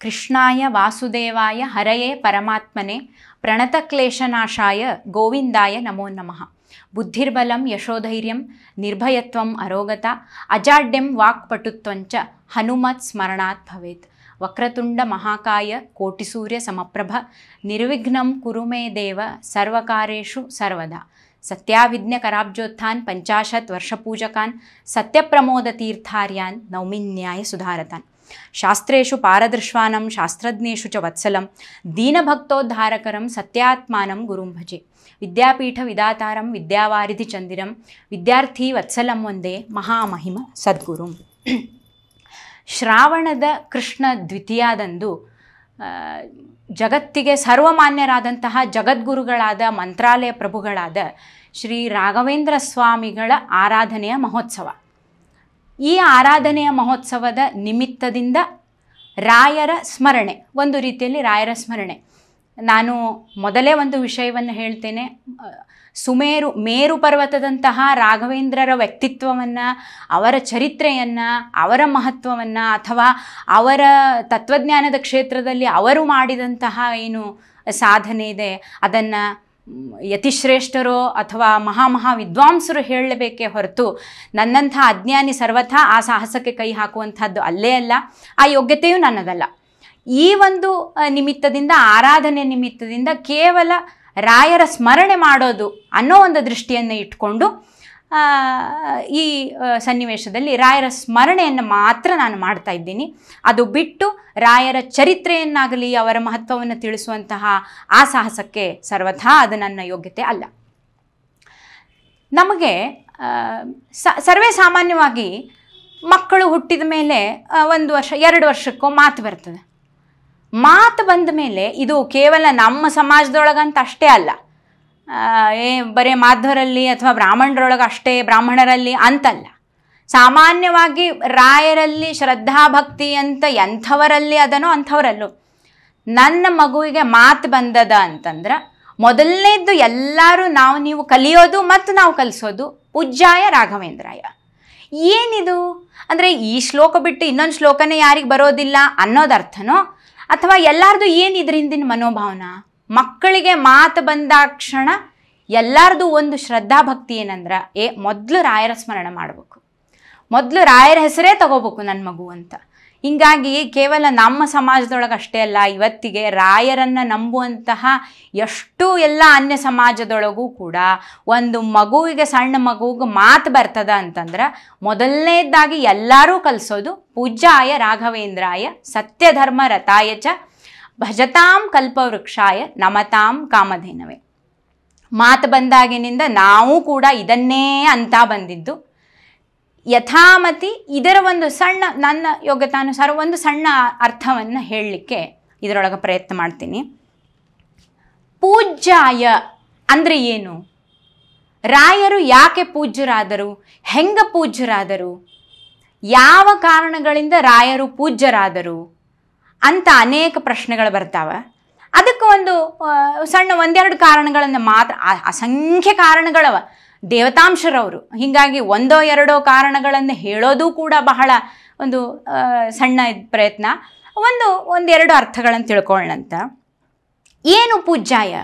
कृष्णाय वासुदेवाय हरये परमात्मने प्रणतक्लेशनाशाय गोविन्दाय नमो नमः बुद्धिर्बलं यशोधैर्यं निर्भयत्वम् अरोगता अजाड्यं वाक्पटुत्वञ्च हनुमत्स्मरणात् भवेत् वक्रतुण्डमहाकाय कोटिसूर्यसमप्रभ निर्विघ्नं कुरु मे देव सर्वकारेषु सर्वदा सत्याविज्ञकराब्जोत्थान् पञ्चाशत् वर्षपूजकान् सत्यप्रमोदतीर्थार्यान् नौमिन्यायसुधारतान् శాస్త్రేషు పారదృశ్వానం శాస్త్రజ్ఞేషు చ వత్సలం దీనభక్తోద్ధారకరం సత్యాత్మానం గురుం భజే విద్యాపీఠ విదాతారం విద్యావారిధి చందిరం విద్యార్థి వత్సలం వందే మహామహిమ సద్గురుం ಶ್ರಾವಣದ ಕೃಷ್ಣ ದ್ವಿತೀಯಾದಂದು ಜಗತ್ತಿಗೆ ಸರ್ವಮಾನ್ಯರಾದಂತಹ ಜಗದ್ಗುರುಗಳಾದ ಮಂತ್ರಾಲಯ ಪ್ರಭುಗಳಾದ ಶ್ರೀ ರಾಘವೇಂದ್ರ ಸ್ವಾಮಿಗಳ ಆರಾಧನೆಯ ಮಹೋತ್ಸವ ಈ ಆರಾಧನೆಯ ಮಹೋತ್ಸವದ ನಿಮಿತ್ತದಿಂದ ರಾಯರ ಸ್ಮರಣೆ ಒಂದು ರೀತಿಯಲ್ಲಿ ರಾಯರ ಸ್ಮರಣೆ ನಾನು ಮೊದಲೇ ಒಂದು ವಿಷಯವನ್ನು ಹೇಳ್ತೇನೆ ಸುಮೇರು ಮೇರು ಪರ್ವತದಂತಹ ರಾಘವೇಂದ್ರರ ವ್ಯಕ್ತಿತ್ವವನ್ನು ಅವರ ಚರಿತ್ರೆಯನ್ನು ಅವರ ಮಹತ್ವವನ್ನು ಅಥವಾ ಅವರ ತತ್ವಜ್ಞಾನದ ಕ್ಷೇತ್ರದಲ್ಲಿ ಅವರು ಮಾಡಿದಂತಹ ಏನು ಸಾಧನೆ ಇದೆ ಅದನ್ನು ಯತಿಶ್ರೇಷ್ಠರು ಅಥವಾ ಮಹಾ ವಿದ್ವಾಂಸರು ಹೇಳಬೇಕೇ ಹೊರತು ನನ್ನಂಥ ಅಜ್ಞಾನಿ ಸರ್ವಥಾ ಆ ಸಾಹಸಕ್ಕೆ ಕೈ ಹಾಕುವಂಥದ್ದು ಅಲ್ಲೇ ಅಲ್ಲ ಆ ಯೋಗ್ಯತೆಯೂ ನನ್ನದಲ್ಲ ಈ ಒಂದು ನಿಮಿತ್ತದಿಂದ ಆರಾಧನೆ ನಿಮಿತ್ತದಿಂದ ಕೇವಲ ರಾಯರ ಸ್ಮರಣೆ ಮಾಡೋದು ಅನ್ನೋ ಒಂದು ದೃಷ್ಟಿಯನ್ನು ಇಟ್ಕೊಂಡು ಈ ಸನ್ನಿವೇಶದಲ್ಲಿ ರಾಯರ ಸ್ಮರಣೆಯನ್ನು ಮಾತ್ರ ನಾನು ಮಾಡ್ತಾ ಇದ್ದೀನಿ ಅದು ಬಿಟ್ಟು ರಾಯರ ಚರಿತ್ರೆಯನ್ನಾಗಲಿ ಅವರ ಮಹತ್ವವನ್ನು ತಿಳಿಸುವಂತಹ ಆ ಸಾಹಸಕ್ಕೆ ಸರ್ವಥಾ ಅದು ನನ್ನ ಯೋಗ್ಯತೆ ಅಲ್ಲ ನಮಗೆ ಸರ್ವೇ ಸಾಮಾನ್ಯವಾಗಿ ಮಕ್ಕಳು ಹುಟ್ಟಿದ ಮೇಲೆ ಒಂದು ವರ್ಷ ಎರಡು ವರ್ಷಕ್ಕೂ ಮಾತು ಬರ್ತದೆ ಮಾತು ಬಂದ ಮೇಲೆ ಇದು ಕೇವಲ ನಮ್ಮ ಸಮಾಜದೊಳಗಂತ ಅಷ್ಟೇ ಅಲ್ಲ ಏ ಬರೀ ಮಾಧ್ವರಲ್ಲಿ ಅಥವಾ ಬ್ರಾಹ್ಮಣರೊಳಗೆ ಅಷ್ಟೇ ಬ್ರಾಹ್ಮಣರಲ್ಲಿ ಅಂತಲ್ಲ ಸಾಮಾನ್ಯವಾಗಿ ರಾಯರಲ್ಲಿ ಶ್ರದ್ಧಾಭಕ್ತಿ ಅಂತ ಎಂಥವರಲ್ಲಿ ಅದನೋ ಅಂಥವರಲ್ಲೂ ನನ್ನ ಮಗುವಿಗೆ ಮಾತು ಬಂದದ ಅಂತಂದ್ರೆ ಮೊದಲನೇದ್ದು ಎಲ್ಲರೂ ನಾವು ನೀವು ಕಲಿಯೋದು ಮತ್ತು ನಾವು ಕಲಿಸೋದು ಉಜ್ಜಾಯ ರಾಘವೇಂದ್ರಾಯ ಏನಿದು ಅಂದರೆ ಈ ಶ್ಲೋಕ ಬಿಟ್ಟು ಇನ್ನೊಂದು ಶ್ಲೋಕನೇ ಯಾರಿಗೆ ಬರೋದಿಲ್ಲ ಅನ್ನೋದರ್ಥನೋ ಅಥವಾ ಎಲ್ಲಾರ್ದು ಏನು ಇದರಿಂದಿನ ಮನೋಭಾವನ ಮಕ್ಕಳಿಗೆ ಮಾತು ಬಂದಾಕ್ಷಣ ಎಲ್ಲರದು ಒಂದು ಶ್ರದ್ಧಾಭಕ್ತಿ ಏನಂದ್ರೆ ಏ ಮೊದಲು ರಾಯರ ಸ್ಮರಣೆ ಮಾಡಬೇಕು ಮೊದಲು ರಾಯರ ಹೆಸರೇ ತಗೋಬೇಕು ನನ್ನ ಮಗು ಅಂತ ಹೀಗಾಗಿ ಕೇವಲ ನಮ್ಮ ಸಮಾಜದೊಳಗೆ ಅಷ್ಟೇ ಅಲ್ಲ ಇವತ್ತಿಗೆ ರಾಯರನ್ನು ನಂಬುವಂತಹ ಎಷ್ಟು ಎಲ್ಲ ಅನ್ಯ ಸಮಾಜದೊಳಗೂ ಕೂಡ ಒಂದು ಮಗುವಿಗೆ ಸಣ್ಣ ಮಗುವಿಗೆ ಮಾತು ಬರ್ತದ ಅಂತಂದ್ರೆ ಮೊದಲನೇದಾಗಿ ಎಲ್ಲರೂ ಕಲಿಸೋದು ಪೂಜ್ಯಾಯ ರಾಘವೇಂದ್ರಾಯ ಸತ್ಯಧರ್ಮ ರಥಾಯ ಚ ಭಜತಾಂ ಕಲ್ಪವೃಕ್ಷಾಯ ನಮತಾಂ ಕಾಮಧೇನವೇ ಮಾತು ಬಂದಾಗಿನಿಂದ ನಾವು ಕೂಡ ಇದನ್ನೇ ಅಂತ ಬಂದಿದ್ದು ಯಥಾಮತಿ ಇದರ ಒಂದು ಸಣ್ಣ ನನ್ನ ಯೋಗ್ಯತಾನುಸಾರ ಒಂದು ಸಣ್ಣ ಅರ್ಥವನ್ನು ಹೇಳಲಿಕ್ಕೆ ಇದರೊಳಗೆ ಪ್ರಯತ್ನ ಮಾಡ್ತೀನಿ ಪೂಜ್ಯಾಯ ಅಂದರೆ ಏನು ರಾಯರು ಯಾಕೆ ಪೂಜ್ಯರಾದರು ಹೆಂಗ ಪೂಜ್ಯರಾದರು ಯಾವ ಕಾರಣಗಳಿಂದ ರಾಯರು ಪೂಜ್ಯರಾದರು ಅಂತ ಅನೇಕ ಪ್ರಶ್ನೆಗಳು ಬರ್ತಾವೆ ಅದಕ್ಕೆ ಒಂದು ಸಣ್ಣ ಒಂದೆರಡು ಕಾರಣಗಳನ್ನು ಮಾತ್ರ ಅಸಂಖ್ಯ ಕಾರಣಗಳವ ದೇವತಾಂಶರವರು ಹೀಗಾಗಿ ಒಂದೋ ಎರಡೋ ಕಾರಣಗಳನ್ನು ಹೇಳೋದು ಕೂಡ ಬಹಳ ಒಂದು ಸಣ್ಣ ಪ್ರಯತ್ನ ಒಂದು ಒಂದೆರಡು ಅರ್ಥಗಳನ್ನು ತಿಳ್ಕೊಳ್ಳಂತ ಏನು ಪೂಜ್ಯಾಯ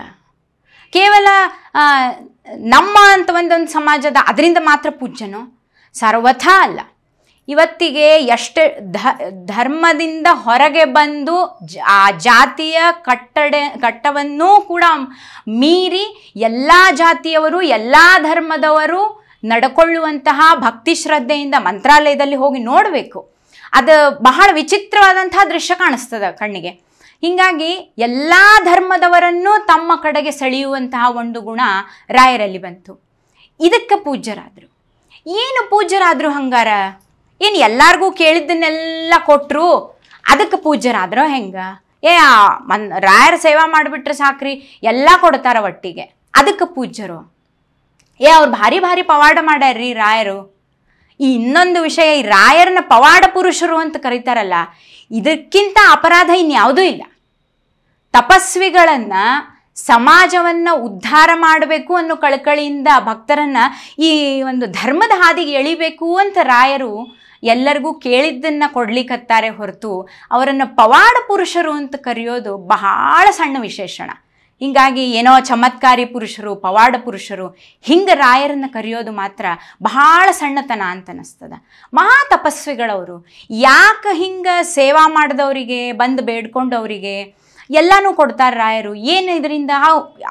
ಕೇವಲ ನಮ್ಮ ಅಂತ ಒಂದೊಂದು ಸಮಾಜದ ಅದರಿಂದ ಮಾತ್ರ ಪೂಜ್ಯನೋ ಸರ್ವಥಾ ಅಲ್ಲ ಇವತ್ತಿಗೆ ಎಷ್ಟು ಧರ್ಮದಿಂದ ಹೊರಗೆ ಬಂದು ಆ ಜಾತಿಯ ಕಟ್ಟಡ ಕಟ್ಟವನ್ನೂ ಕೂಡ ಮೀರಿ ಎಲ್ಲ ಜಾತಿಯವರು ಎಲ್ಲ ಧರ್ಮದವರು ನಡ್ಕೊಳ್ಳುವಂತಹ ಭಕ್ತಿ ಶ್ರದ್ಧೆಯಿಂದ ಮಂತ್ರಾಲಯದಲ್ಲಿ ಹೋಗಿ ನೋಡಬೇಕು ಅದು ಬಹಳ ವಿಚಿತ್ರವಾದಂತಹ ದೃಶ್ಯ ಕಾಣಿಸ್ತದೆ ಕಣ್ಣಿಗೆ ಹೀಗಾಗಿ ಎಲ್ಲ ಧರ್ಮದವರನ್ನೂ ತಮ್ಮ ಕಡೆಗೆ ಸೆಳೆಯುವಂತಹ ಒಂದು ಗುಣ ರಾಯರಲ್ಲಿ ಬಂತು ಇದಕ್ಕೆ ಪೂಜ್ಯರಾದರು ಏನು ಪೂಜ್ಯರಾದರು ಹಂಗಾರ ಏನು ಎಲ್ಲಾರ್ಗೂ ಕೇಳಿದ್ದನ್ನೆಲ್ಲ ಕೊಟ್ಟರು ಅದಕ್ಕೆ ಪೂಜ್ಯರಾದ್ರೋ ಹೆಂಗ ಏ ಮನ್ ರಾಯರ ಸೇವಾ ಮಾಡಿಬಿಟ್ರೆ ಸಾಕ್ರಿ ಎಲ್ಲ ಕೊಡ್ತಾರ ಒಟ್ಟಿಗೆ ಅದಕ್ಕೆ ಪೂಜ್ಯರು ಏ ಅವ್ರು ಭಾರಿ ಭಾರಿ ಪವಾಡ ಮಾಡ್ಯಾರ್ರಿ ರಾಯರು ಈ ಇನ್ನೊಂದು ವಿಷಯ ಈ ರಾಯರನ್ನ ಪವಾಡ ಪುರುಷರು ಅಂತ ಕರೀತಾರಲ್ಲ ಇದಕ್ಕಿಂತ ಅಪರಾಧ ಇನ್ಯಾವುದೂ ಇಲ್ಲ ತಪಸ್ವಿಗಳನ್ನು ಸಮಾಜವನ್ನು ಉದ್ಧಾರ ಮಾಡಬೇಕು ಅನ್ನೋ ಕಳಕಳಿಯಿಂದ ಭಕ್ತರನ್ನು ಈ ಒಂದು ಧರ್ಮದ ಹಾದಿಗೆ ಎಳಿಬೇಕು ಅಂತ ರಾಯರು ಎಲ್ಲರಿಗೂ ಕೇಳಿದ್ದನ್ನು ಕೊಡ್ಲಿಕ್ಕತ್ತಾರೆ ಹೊರತು ಅವರನ್ನು ಪವಾಡ ಪುರುಷರು ಅಂತ ಕರೆಯೋದು ಬಹಳ ಸಣ್ಣ ವಿಶೇಷಣ ಹೀಗಾಗಿ ಏನೋ ಚಮತ್ಕಾರಿ ಪುರುಷರು ಪವಾಡ ಪುರುಷರು ಹಿಂಗೆ ರಾಯರನ್ನು ಕರೆಯೋದು ಮಾತ್ರ ಬಹಳ ಸಣ್ಣತನ ಅಂತ ಅನ್ನಿಸ್ತದೆ ಮಹಾ ತಪಸ್ವಿಗಳವರು ಯಾಕೆ ಹಿಂಗೆ ಸೇವಾ ಮಾಡಿದವರಿಗೆ ಬಂದು ಬೇಡ್ಕೊಂಡವರಿಗೆ ಎಲ್ಲಾನು ಕೊಡ್ತಾರೆ ರಾಯರು ಏನು ಇದರಿಂದ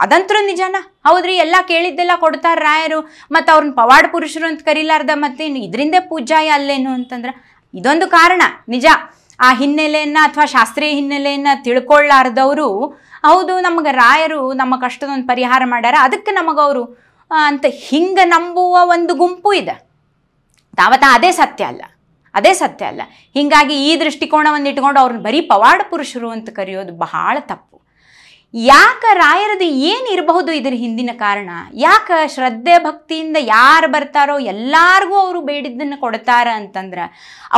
ಅದಂತರೂ ನಿಜಾನ ಹೌದ್ರಿ ಎಲ್ಲ ಕೇಳಿದ್ದೆಲ್ಲ ಕೊಡ್ತಾರೆ ರಾಯರು ಮತ್ತು ಅವ್ರನ್ನ ಪವಾಡ ಪುರುಷರು ಅಂತ ಕರೀಲಾರ್ದ ಮತ್ತೇನು ಇದರಿಂದ ಪೂಜಾಯ ಅಲ್ಲೇನು ಅಂತಂದ್ರೆ ಇದೊಂದು ಕಾರಣ ನಿಜ ಆ ಹಿನ್ನೆಲೆಯನ್ನು ಅಥವಾ ಶಾಸ್ತ್ರೀಯ ಹಿನ್ನೆಲೆಯನ್ನು ತಿಳ್ಕೊಳ್ಳಾರ್ದವರು ಹೌದು ನಮಗೆ ರಾಯರು ನಮ್ಮ ಕಷ್ಟದೊಂದು ಪರಿಹಾರ ಮಾಡ್ಯಾರ ಅದಕ್ಕೆ ನಮಗವರು ಅಂತ ಹಿಂಗೆ ನಂಬುವ ಒಂದು ಗುಂಪು ಇದೆ ತಾವತ್ತ ಅದೇ ಸತ್ಯ ಅಲ್ಲ ಅದೇ ಸತ್ಯ ಅಲ್ಲ ಹೀಗಾಗಿ ಈ ದೃಷ್ಟಿಕೋನವನ್ನು ಇಟ್ಕೊಂಡು ಅವ್ರನ್ನ ಬರೀ ಪವಾಡ ಪುರುಷರು ಅಂತ ಕರೆಯೋದು ಬಹಳ ತಪ್ಪು ಯಾಕೆ ರಾಯರದು ಏನಿರಬಹುದು ಇದರ ಹಿಂದಿನ ಕಾರಣ ಯಾಕೆ ಶ್ರದ್ಧೆ ಭಕ್ತಿಯಿಂದ ಯಾರು ಬರ್ತಾರೋ ಎಲ್ಲರಿಗೂ ಅವರು ಬೇಡಿದ್ದನ್ನು ಕೊಡ್ತಾರ ಅಂತಂದ್ರೆ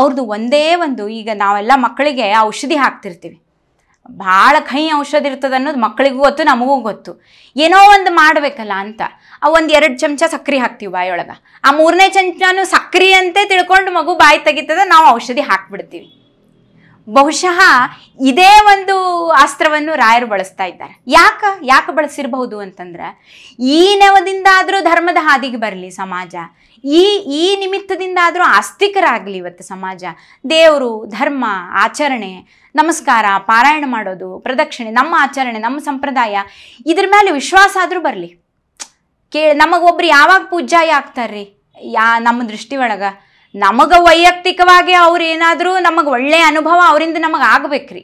ಅವ್ರದ್ದು ಒಂದೇ ಒಂದು ಈಗ ನಾವೆಲ್ಲ ಮಕ್ಕಳಿಗೆ ಔಷಧಿ ಹಾಕ್ತಿರ್ತೀವಿ ಭಾಳ ಕಹಿ ಔಷಧ ಇರ್ತದೆ ಅನ್ನೋದು ಮಕ್ಕಳಿಗೂ ಗೊತ್ತು ನಮಗೂ ಗೊತ್ತು ಏನೋ ಒಂದು ಮಾಡಬೇಕಲ್ಲ ಅಂತ ಆ ಒಂದು ಎರಡು ಚಮಚ ಸಕ್ಕರೆ ಹಾಕ್ತೀವಿ ಬಾಯಿಯೊಳಗೆ ಆ ಮೂರನೇ ಚಮಚನೂ ಸಕ್ಕರೆ ಅಂತ ತಿಳ್ಕೊಂಡು ಮಗು ಬಾಯಿ ತೆಗಿತದೆ ನಾವು ಔಷಧಿ ಹಾಕ್ಬಿಡ್ತೀವಿ ಬಹುಶಃ ಇದೇ ಒಂದು ಅಸ್ತ್ರವನ್ನು ರಾಯರು ಬಳಸ್ತಾ ಇದ್ದಾರೆ ಯಾಕೆ ಯಾಕೆ ಬಳಸಿರಬಹುದು ಅಂತಂದ್ರೆ ಈ ನೆವದಿಂದ ಧರ್ಮದ ಹಾದಿಗೆ ಬರಲಿ ಸಮಾಜ ಈ ಈ ನಿಮಿತ್ತದಿಂದ ಆದರೂ ಆಸ್ತಿಕರಾಗಲಿ ಇವತ್ತು ಸಮಾಜ ದೇವರು ಧರ್ಮ ಆಚರಣೆ ನಮಸ್ಕಾರ ಪಾರಾಯಣ ಮಾಡೋದು ಪ್ರದಕ್ಷಿಣೆ ನಮ್ಮ ಆಚರಣೆ ನಮ್ಮ ಸಂಪ್ರದಾಯ ಇದ್ರ ಮೇಲೆ ವಿಶ್ವಾಸ ಆದರೂ ಬರಲಿ ಕೇ ನಮಗೊಬ್ರು ಯಾವಾಗ ಪೂಜಾಯಿ ಆಗ್ತಾರ್ರಿ ಯಾ ನಮ್ಮ ದೃಷ್ಟಿ ಒಳಗೆ ನಮಗೆ ವೈಯಕ್ತಿಕವಾಗಿ ಅವ್ರು ಏನಾದರೂ ನಮಗೆ ಒಳ್ಳೆಯ ಅನುಭವ ಅವರಿಂದ ನಮಗೆ ಆಗ್ಬೇಕ್ರಿ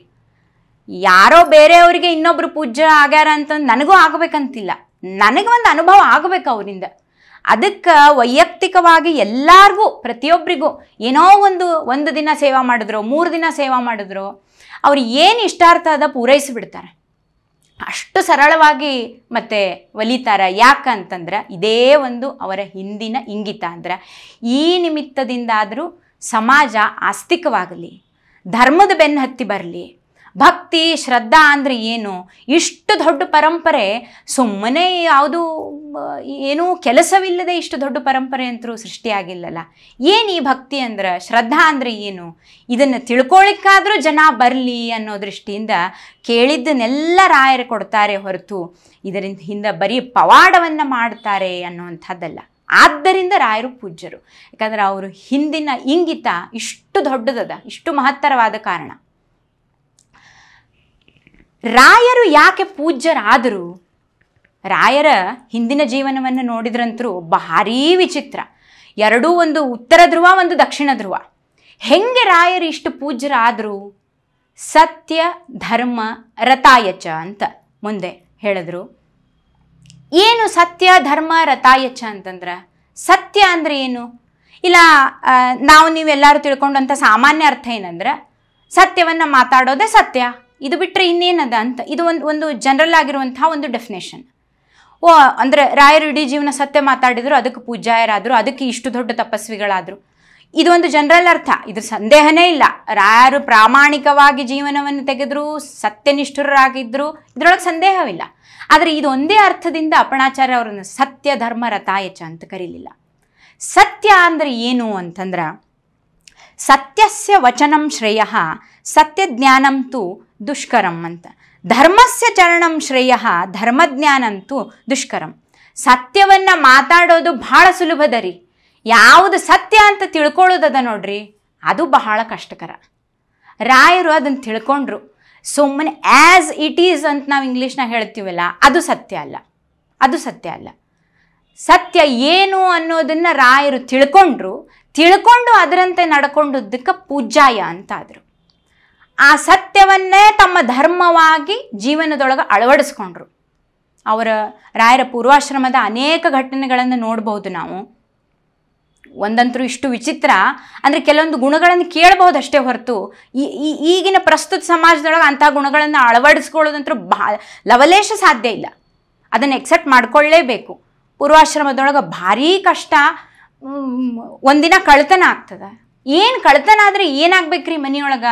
ಯಾರೋ ಬೇರೆಯವರಿಗೆ ಇನ್ನೊಬ್ರು ಪೂಜ್ಯ ಆಗ್ಯಾರ ಅಂತಂದು ನನಗೂ ಆಗಬೇಕಂತಿಲ್ಲ ನನಗೆ ಒಂದು ಅನುಭವ ಆಗಬೇಕು ಅವರಿಂದ ಅದಕ್ಕೆ ವೈಯಕ್ತಿಕವಾಗಿ ಎಲ್ಲರಿಗೂ ಪ್ರತಿಯೊಬ್ಬರಿಗೂ ಏನೋ ಒಂದು ಒಂದು ದಿನ ಸೇವಾ ಮಾಡಿದ್ರು ಮೂರು ದಿನ ಸೇವಾ ಮಾಡಿದ್ರು ಅವ್ರು ಏನು ಇಷ್ಟಾರ್ಥ ಅದ ಪೂರೈಸಿಬಿಡ್ತಾರೆ ಅಷ್ಟು ಸರಳವಾಗಿ ಮತ್ತೆ ಒಲಿತಾರೆ ಯಾಕಂತಂದ್ರೆ ಇದೇ ಒಂದು ಅವರ ಹಿಂದಿನ ಇಂಗಿತ ಅಂದ್ರೆ ಈ ನಿಮಿತ್ತದಿಂದಾದರೂ ಸಮಾಜ ಆಸ್ತಿಕವಾಗಲಿ ಧರ್ಮದ ಬೆನ್ನು ಹತ್ತಿ ಬರಲಿ ಭಕ್ತಿ ಶ್ರದ್ಧಾ ಅಂದರೆ ಏನು ಇಷ್ಟು ದೊಡ್ಡ ಪರಂಪರೆ ಸುಮ್ಮನೆ ಯಾವುದು ಏನೂ ಕೆಲಸವಿಲ್ಲದೆ ಇಷ್ಟು ದೊಡ್ಡ ಪರಂಪರೆ ಅಂತರೂ ಸೃಷ್ಟಿಯಾಗಿಲ್ಲಲ್ಲ ಏನು ಈ ಭಕ್ತಿ ಅಂದ್ರೆ ಶ್ರದ್ಧಾ ಅಂದರೆ ಏನು ಇದನ್ನು ತಿಳ್ಕೊಳ್ಳಿಕ್ಕಾದರೂ ಜನ ಬರಲಿ ಅನ್ನೋ ದೃಷ್ಟಿಯಿಂದ ಕೇಳಿದ್ದನ್ನೆಲ್ಲ ರಾಯರು ಕೊಡ್ತಾರೆ ಹೊರತು ಇದರಿಂದ ಹಿಂದೆ ಬರೀ ಪವಾಡವನ್ನು ಮಾಡ್ತಾರೆ ಅನ್ನೋವಂಥದ್ದಲ್ಲ ಆದ್ದರಿಂದ ರಾಯರು ಪೂಜ್ಯರು ಯಾಕಂದರೆ ಅವರು ಹಿಂದಿನ ಇಂಗಿತ ಇಷ್ಟು ದೊಡ್ಡದದ ಇಷ್ಟು ಮಹತ್ತರವಾದ ಕಾರಣ ರಾಯರು ಯಾಕೆ ಪೂಜ್ಯರಾದರು ರಾಯರ ಹಿಂದಿನ ಜೀವನವನ್ನು ನೋಡಿದ್ರಂತರೂ ಭಾರೀ ವಿಚಿತ್ರ ಎರಡೂ ಒಂದು ಉತ್ತರ ಧ್ರುವ ಒಂದು ದಕ್ಷಿಣ ಧ್ರುವ ಹೆಂಗೆ ರಾಯರು ಇಷ್ಟು ಪೂಜ್ಯರಾದರು ಸತ್ಯ ಧರ್ಮ ರತಾಯಚ ಅಂತ ಮುಂದೆ ಹೇಳಿದ್ರು ಏನು ಸತ್ಯ ಧರ್ಮ ರತಾಯಚ ಅಂತಂದ್ರೆ ಸತ್ಯ ಅಂದರೆ ಏನು ಇಲ್ಲ ನಾವು ನೀವೆಲ್ಲರೂ ತಿಳ್ಕೊಂಡಂಥ ಸಾಮಾನ್ಯ ಅರ್ಥ ಏನಂದ್ರೆ ಸತ್ಯವನ್ನು ಮಾತಾಡೋದೇ ಸತ್ಯ ಇದು ಬಿಟ್ಟರೆ ಇನ್ನೇನದ ಅಂತ ಇದು ಒಂದು ಒಂದು ಜನರಲ್ ಆಗಿರುವಂತಹ ಒಂದು ಡೆಫಿನೇಷನ್ ಓ ಅಂದರೆ ರಾಯರು ಇಡೀ ಜೀವನ ಸತ್ಯ ಮಾತಾಡಿದರು ಅದಕ್ಕೆ ಪೂಜಾಯರಾದರು ಅದಕ್ಕೆ ಇಷ್ಟು ದೊಡ್ಡ ತಪಸ್ವಿಗಳಾದರು ಇದು ಒಂದು ಜನರಲ್ ಅರ್ಥ ಇದು ಸಂದೇಹನೇ ಇಲ್ಲ ರಾಯರು ಪ್ರಾಮಾಣಿಕವಾಗಿ ಜೀವನವನ್ನು ತೆಗೆದ್ರು ಸತ್ಯನಿಷ್ಠರಾಗಿದ್ದರು ಇದರೊಳಗೆ ಸಂದೇಹವಿಲ್ಲ ಆದರೆ ಇದು ಒಂದೇ ಅರ್ಥದಿಂದ ಅಪಣಾಚಾರ್ಯ ಅವರನ್ನು ಸತ್ಯ ಧರ್ಮ ರಥಾಯಚ ಅಂತ ಕರೀಲಿಲ್ಲ ಸತ್ಯ ಅಂದರೆ ಏನು ಅಂತಂದ್ರೆ ಸತ್ಯಸ್ಯ ವಚನಂ ಶ್ರೇಯ ಜ್ಞಾನಂತೂ ದುಷ್ಕರಂ ಅಂತ ಧರ್ಮಸ್ಯ ಚರಣಂ ಶ್ರೇಯ ಧರ್ಮಜ್ಞಾನಂತೂ ದುಷ್ಕರಂ ಸತ್ಯವನ್ನು ಮಾತಾಡೋದು ಬಹಳ ಸುಲಭದ ರೀ ಯಾವುದು ಸತ್ಯ ಅಂತ ತಿಳ್ಕೊಳ್ಳೋದದ ನೋಡ್ರಿ ಅದು ಬಹಳ ಕಷ್ಟಕರ ರಾಯರು ಅದನ್ನು ತಿಳ್ಕೊಂಡ್ರು ಸುಮ್ಮನೆ ಆ್ಯಸ್ ಇಟ್ ಈಸ್ ಅಂತ ನಾವು ಇಂಗ್ಲೀಷ್ನ ಹೇಳ್ತೀವಲ್ಲ ಅದು ಸತ್ಯ ಅಲ್ಲ ಅದು ಸತ್ಯ ಅಲ್ಲ ಸತ್ಯ ಏನು ಅನ್ನೋದನ್ನು ರಾಯರು ತಿಳ್ಕೊಂಡ್ರು ತಿಳ್ಕೊಂಡು ಅದರಂತೆ ನಡ್ಕೊಂಡದ್ದಕ್ಕೆ ಪೂಜಾಯ ಅಂತಾದರು ಆ ಸತ್ಯವನ್ನೇ ತಮ್ಮ ಧರ್ಮವಾಗಿ ಜೀವನದೊಳಗೆ ಅಳವಡಿಸ್ಕೊಂಡ್ರು ಅವರ ರಾಯರ ಪೂರ್ವಾಶ್ರಮದ ಅನೇಕ ಘಟನೆಗಳನ್ನು ನೋಡ್ಬೋದು ನಾವು ಒಂದಂತರೂ ಇಷ್ಟು ವಿಚಿತ್ರ ಅಂದರೆ ಕೆಲವೊಂದು ಗುಣಗಳನ್ನು ಕೇಳಬಹುದು ಅಷ್ಟೇ ಹೊರತು ಈ ಈಗಿನ ಪ್ರಸ್ತುತ ಸಮಾಜದೊಳಗೆ ಅಂಥ ಗುಣಗಳನ್ನು ಅಳವಡಿಸ್ಕೊಳ್ಳೋದಂತರೂ ಬಾ ಲವಲೇಶ ಸಾಧ್ಯ ಇಲ್ಲ ಅದನ್ನು ಎಕ್ಸೆಪ್ಟ್ ಮಾಡ್ಕೊಳ್ಳೇಬೇಕು ಪೂರ್ವಾಶ್ರಮದೊಳಗೆ ಭಾರೀ ಕಷ್ಟ ಒಂದಿನ ಕಳತನ ಆಗ್ತದೆ ಏನು ಕಳ್ತನ ಆದರೆ ಏನಾಗಬೇಕ್ರಿ ಮನೆಯೊಳಗೆ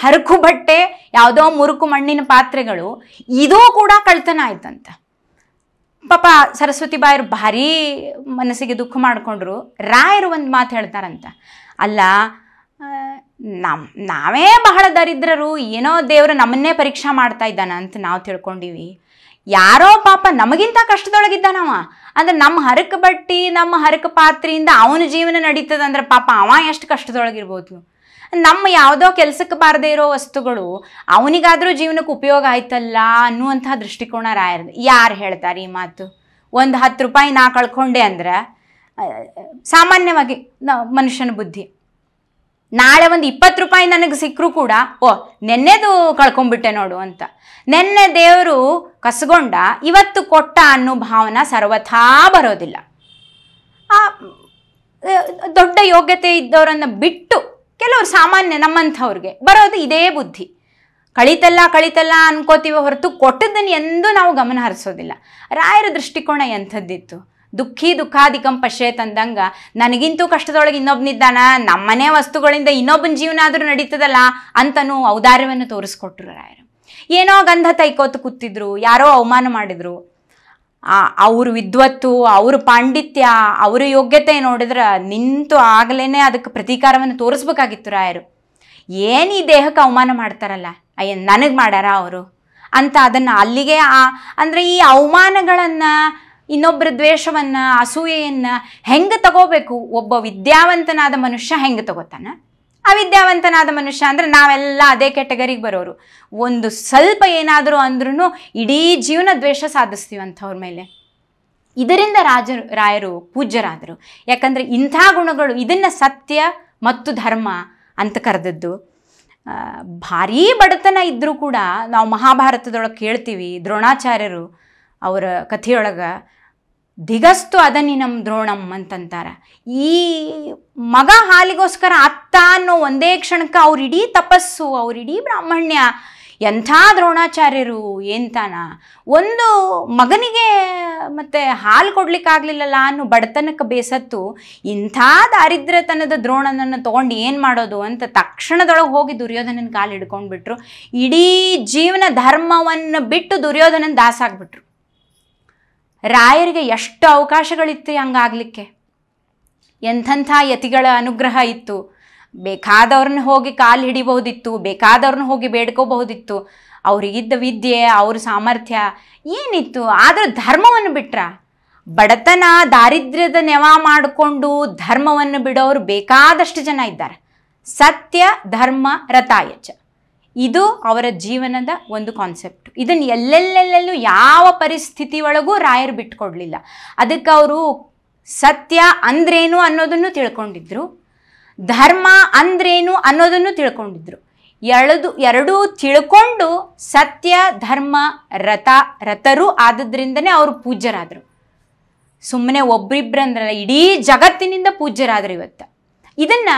ಹರಕು ಬಟ್ಟೆ ಯಾವುದೋ ಮುರುಕು ಮಣ್ಣಿನ ಪಾತ್ರೆಗಳು ಇದೂ ಕೂಡ ಕಳ್ತನ ಆಯ್ತಂತೆ ಪಾಪ ಸರಸ್ವತಿ ಬಾಯರು ಭಾರೀ ಮನಸ್ಸಿಗೆ ದುಃಖ ಮಾಡಿಕೊಂಡ್ರು ರಾಯರು ಒಂದು ಮಾತು ಹೇಳ್ತಾರಂತ ಅಲ್ಲ ನಮ್ಮ ನಾವೇ ಬಹಳ ದರಿದ್ರರು ಏನೋ ದೇವರು ನಮ್ಮನ್ನೇ ಪರೀಕ್ಷಾ ಮಾಡ್ತಾ ಇದ್ದಾನ ಅಂತ ನಾವು ತಿಳ್ಕೊಂಡಿವಿ ಯಾರೋ ಪಾಪ ನಮಗಿಂತ ಕಷ್ಟದೊಳಗಿದ್ದಾನವ ಅಂದ್ರೆ ನಮ್ಮ ಹರಕ ಬಟ್ಟಿ ನಮ್ಮ ಹರಕ ಪಾತ್ರೆಯಿಂದ ಅವನ ಜೀವನ ನಡೀತದಂದ್ರೆ ಪಾಪ ಅವ ಎಷ್ಟು ಕಷ್ಟದೊಳಗಿರ್ಬೋದು ನಮ್ಮ ಯಾವುದೋ ಕೆಲಸಕ್ಕೆ ಬಾರದೇ ಇರೋ ವಸ್ತುಗಳು ಅವನಿಗಾದರೂ ಜೀವನಕ್ಕೆ ಉಪಯೋಗ ಆಯ್ತಲ್ಲ ಅನ್ನುವಂಥ ದೃಷ್ಟಿಕೋನ ರಾಯ ಯಾರು ಹೇಳ್ತಾರೆ ಈ ಮಾತು ಒಂದು ಹತ್ತು ರೂಪಾಯಿ ನಾ ಕಳ್ಕೊಂಡೆ ಅಂದ್ರೆ ಸಾಮಾನ್ಯವಾಗಿ ಮನುಷ್ಯನ ಬುದ್ಧಿ ನಾಳೆ ಒಂದು ಇಪ್ಪತ್ತು ರೂಪಾಯಿ ನನಗೆ ಸಿಕ್ಕರೂ ಕೂಡ ಓ ನೆನ್ನೆದು ಕಳ್ಕೊಂಡ್ಬಿಟ್ಟೆ ನೋಡು ಅಂತ ನೆನ್ನೆ ದೇವರು ಕಸಗೊಂಡ ಇವತ್ತು ಕೊಟ್ಟ ಅನ್ನೋ ಭಾವನೆ ಸರ್ವಥಾ ಬರೋದಿಲ್ಲ ಆ ದೊಡ್ಡ ಯೋಗ್ಯತೆ ಇದ್ದವರನ್ನು ಬಿಟ್ಟು ಕೆಲವರು ಸಾಮಾನ್ಯ ನಮ್ಮಂಥವ್ರಿಗೆ ಬರೋದು ಇದೇ ಬುದ್ಧಿ ಕಳಿತಲ್ಲ ಕಳಿತಲ್ಲ ಅನ್ಕೋತೀವಿ ಹೊರತು ಕೊಟ್ಟದ್ದನ್ನು ಎಂದೂ ನಾವು ಗಮನ ಹರಿಸೋದಿಲ್ಲ ರಾಯರ ದೃಷ್ಟಿಕೋನ ಎಂಥದ್ದಿತ್ತು ದುಃಖಿ ದುಃಖಾಧಿಕಂ ಪಶೆ ಅಂದಂಗ ನನಗಿಂತೂ ಕಷ್ಟದೊಳಗೆ ಇನ್ನೊಬ್ಬನಿದ್ದಾನ ನಮ್ಮನೆ ವಸ್ತುಗಳಿಂದ ಇನ್ನೊಬ್ಬನ ಜೀವನ ಆದರೂ ನಡೀತದಲ್ಲ ಅಂತನೂ ಔದಾರ್ಯವನ್ನು ತೋರಿಸ್ಕೊಟ್ರು ರಾಯರು ಏನೋ ಗಂಧ ತೈಕೋತು ಕೂತಿದ್ರು ಯಾರೋ ಅವಮಾನ ಮಾಡಿದ್ರು ಆ ಅವ್ರ ವಿದ್ವತ್ತು ಅವ್ರ ಪಾಂಡಿತ್ಯ ಅವ್ರ ಯೋಗ್ಯತೆ ನೋಡಿದ್ರೆ ನಿಂತು ಆಗಲೇ ಅದಕ್ಕೆ ಪ್ರತೀಕಾರವನ್ನು ತೋರಿಸ್ಬೇಕಾಗಿತ್ತು ರಾಯರು ಏನು ಈ ದೇಹಕ್ಕೆ ಅವಮಾನ ಮಾಡ್ತಾರಲ್ಲ ಅಯ್ಯ ನನಗೆ ಮಾಡ್ಯಾರ ಅವರು ಅಂತ ಅದನ್ನು ಅಲ್ಲಿಗೆ ಆ ಅಂದರೆ ಈ ಅವಮಾನಗಳನ್ನು ಇನ್ನೊಬ್ಬರ ದ್ವೇಷವನ್ನು ಅಸೂಯೆಯನ್ನು ಹೆಂಗೆ ತಗೋಬೇಕು ಒಬ್ಬ ವಿದ್ಯಾವಂತನಾದ ಮನುಷ್ಯ ಹೆಂಗೆ ತಗೋತಾನೆ ಅವಿದ್ಯಾವಂತನಾದ ಮನುಷ್ಯ ಅಂದರೆ ನಾವೆಲ್ಲ ಅದೇ ಕೆಟಗರಿಗೆ ಬರೋರು ಒಂದು ಸ್ವಲ್ಪ ಏನಾದರೂ ಅಂದ್ರೂ ಇಡೀ ಜೀವನ ದ್ವೇಷ ಸಾಧಿಸ್ತೀವಿ ಅಂಥವ್ರ ಮೇಲೆ ಇದರಿಂದ ರಾಜ ರಾಯರು ಪೂಜ್ಯರಾದರು ಯಾಕಂದರೆ ಇಂಥ ಗುಣಗಳು ಇದನ್ನು ಸತ್ಯ ಮತ್ತು ಧರ್ಮ ಅಂತ ಕರೆದದ್ದು ಭಾರೀ ಬಡತನ ಇದ್ದರೂ ಕೂಡ ನಾವು ಮಹಾಭಾರತದೊಳಗೆ ಕೇಳ್ತೀವಿ ದ್ರೋಣಾಚಾರ್ಯರು ಅವರ ಕಥೆಯೊಳಗೆ ದಿಗಸ್ತು ಅದನ್ನಿ ನಮ್ಮ ದ್ರೋಣಂ ಅಂತಂತಾರೆ ಈ ಮಗ ಹಾಲಿಗೋಸ್ಕರ ಅತ್ತ ಅನ್ನೋ ಒಂದೇ ಕ್ಷಣಕ್ಕೆ ಅವರಿಡೀ ತಪಸ್ಸು ಅವರಿಡೀ ಬ್ರಾಹ್ಮಣ್ಯ ಎಂಥ ದ್ರೋಣಾಚಾರ್ಯರು ಏನ್ತಾನ ಒಂದು ಮಗನಿಗೆ ಮತ್ತೆ ಹಾಲು ಕೊಡ್ಲಿಕ್ಕಾಗ್ಲಿಲ್ಲಲ್ಲ ಅನ್ನೋ ಬಡತನಕ್ಕೆ ಬೇಸತ್ತು ಇಂಥ ದಾರಿದ್ರ್ಯತನದ ದ್ರೋಣನನ್ನು ತೊಗೊಂಡು ಏನು ಮಾಡೋದು ಅಂತ ತಕ್ಷಣದೊಳಗೆ ಹೋಗಿ ದುರ್ಯೋಧನನ ಕಾಲು ಹಿಡ್ಕೊಂಡ್ಬಿಟ್ರು ಇಡೀ ಜೀವನ ಧರ್ಮವನ್ನು ಬಿಟ್ಟು ದುರ್ಯೋಧನನ ದಾಸಾಗ್ಬಿಟ್ರು ರಾಯರಿಗೆ ಎಷ್ಟು ಅವಕಾಶಗಳಿತ್ತು ಹಂಗಾಗ್ಲಿಕ್ಕೆ ಎಂಥ ಯತಿಗಳ ಅನುಗ್ರಹ ಇತ್ತು ಬೇಕಾದವ್ರನ್ನ ಹೋಗಿ ಕಾಲು ಹಿಡಿಬಹುದಿತ್ತು ಬೇಕಾದವ್ರನ್ನ ಹೋಗಿ ಬೇಡ್ಕೋಬಹುದಿತ್ತು ಅವರಿಗಿದ್ದ ವಿದ್ಯೆ ಅವ್ರ ಸಾಮರ್ಥ್ಯ ಏನಿತ್ತು ಆದರೆ ಧರ್ಮವನ್ನು ಬಿಟ್ರ ಬಡತನ ದಾರಿದ್ರ್ಯದ ನೆವ ಮಾಡಿಕೊಂಡು ಧರ್ಮವನ್ನು ಬಿಡೋರು ಬೇಕಾದಷ್ಟು ಜನ ಇದ್ದಾರೆ ಸತ್ಯ ಧರ್ಮ ರತಾಯಚ ಇದು ಅವರ ಜೀವನದ ಒಂದು ಕಾನ್ಸೆಪ್ಟ್ ಇದನ್ನು ಎಲ್ಲೆಲ್ಲೆಲ್ಲೂ ಯಾವ ಪರಿಸ್ಥಿತಿ ಒಳಗೂ ರಾಯರು ಬಿಟ್ಕೊಡ್ಲಿಲ್ಲ ಅದಕ್ಕೆ ಅವರು ಸತ್ಯ ಅಂದ್ರೇನು ಅನ್ನೋದನ್ನು ತಿಳ್ಕೊಂಡಿದ್ರು ಧರ್ಮ ಅಂದ್ರೇನು ಅನ್ನೋದನ್ನು ತಿಳ್ಕೊಂಡಿದ್ರು ಎಳದು ಎರಡೂ ತಿಳ್ಕೊಂಡು ಸತ್ಯ ಧರ್ಮ ರಥ ರಥರು ಆದದ್ರಿಂದನೇ ಅವರು ಪೂಜ್ಯರಾದರು ಸುಮ್ಮನೆ ಒಬ್ಬರಿಬ್ಬರಂದ್ರಲ್ಲ ಇಡೀ ಜಗತ್ತಿನಿಂದ ಪೂಜ್ಯರಾದರು ಇವತ್ತು ಇದನ್ನು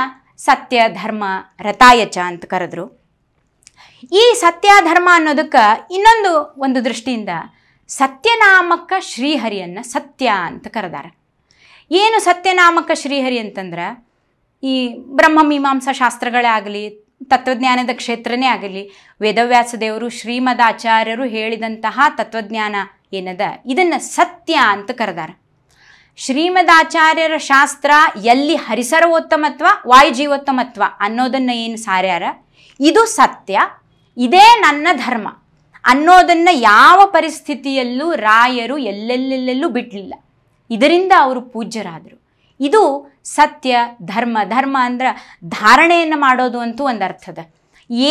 ಸತ್ಯ ಧರ್ಮ ರಥಾಯಚ ಅಂತ ಕರೆದ್ರು ಈ ಸತ್ಯ ಧರ್ಮ ಅನ್ನೋದಕ್ಕೆ ಇನ್ನೊಂದು ಒಂದು ದೃಷ್ಟಿಯಿಂದ ಸತ್ಯನಾಮಕ್ಕ ಶ್ರೀಹರಿಯನ್ನು ಸತ್ಯ ಅಂತ ಕರೆದಾರೆ ಏನು ಸತ್ಯನಾಮಕ ಶ್ರೀಹರಿ ಅಂತಂದ್ರೆ ಈ ಬ್ರಹ್ಮ ಮೀಮಾಂಸಾ ಶಾಸ್ತ್ರಗಳೇ ಆಗಲಿ ತತ್ವಜ್ಞಾನದ ಕ್ಷೇತ್ರನೇ ಆಗಲಿ ವೇದವ್ಯಾಸದೇವರು ಆಚಾರ್ಯರು ಹೇಳಿದಂತಹ ತತ್ವಜ್ಞಾನ ಏನದ ಇದನ್ನು ಸತ್ಯ ಅಂತ ಶ್ರೀಮದ ಶ್ರೀಮದಾಚಾರ್ಯರ ಶಾಸ್ತ್ರ ಎಲ್ಲಿ ಹರಿಸರ್ವೋತ್ತಮತ್ವ ವಾಯುಜೀವೋತ್ತಮತ್ವ ಅನ್ನೋದನ್ನು ಏನು ಸಾರ್ಯಾರ ಇದು ಸತ್ಯ ಇದೇ ನನ್ನ ಧರ್ಮ ಅನ್ನೋದನ್ನು ಯಾವ ಪರಿಸ್ಥಿತಿಯಲ್ಲೂ ರಾಯರು ಎಲ್ಲೆಲ್ಲೆಲ್ಲೆಲ್ಲೂ ಬಿಡಲಿಲ್ಲ ಇದರಿಂದ ಅವರು ಪೂಜ್ಯರಾದರು ಇದು ಸತ್ಯ ಧರ್ಮ ಧರ್ಮ ಅಂದ್ರೆ ಧಾರಣೆಯನ್ನು ಮಾಡೋದು ಅಂತೂ ಒಂದು ಅರ್ಥದ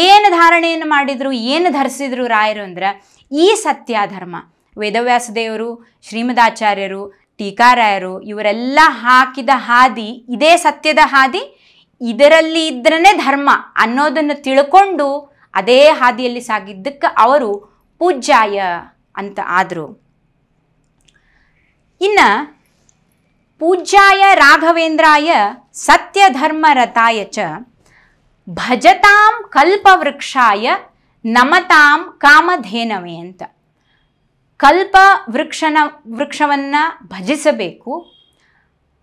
ಏನು ಧಾರಣೆಯನ್ನು ಮಾಡಿದರು ಏನು ಧರಿಸಿದ್ರು ರಾಯರು ಅಂದ್ರೆ ಈ ಸತ್ಯ ಧರ್ಮ ವೇದವ್ಯಾಸದೇವರು ಶ್ರೀಮದಾಚಾರ್ಯರು ಟೀಕಾರಾಯರು ಇವರೆಲ್ಲ ಹಾಕಿದ ಹಾದಿ ಇದೇ ಸತ್ಯದ ಹಾದಿ ಇದರಲ್ಲಿ ಇದ್ರನೇ ಧರ್ಮ ಅನ್ನೋದನ್ನು ತಿಳ್ಕೊಂಡು ಅದೇ ಹಾದಿಯಲ್ಲಿ ಸಾಗಿದ್ದಕ್ಕೆ ಅವರು ಪೂಜ್ಯಾಯ ಅಂತ ಆದರು ಇನ್ನು ಪೂಜ್ಯಾಯ ರಾಘವೇಂದ್ರಾಯ ಸತ್ಯಧರ್ಮರಥಾಯ ಚ ಭಜತಾಂ ಕಲ್ಪವೃಕ್ಷಾಯ ನಮತಾಂ ಕಾಮಧೇನವೇ ಅಂತ ಕಲ್ಪ ವೃಕ್ಷನ ವೃಕ್ಷವನ್ನು ಭಜಿಸಬೇಕು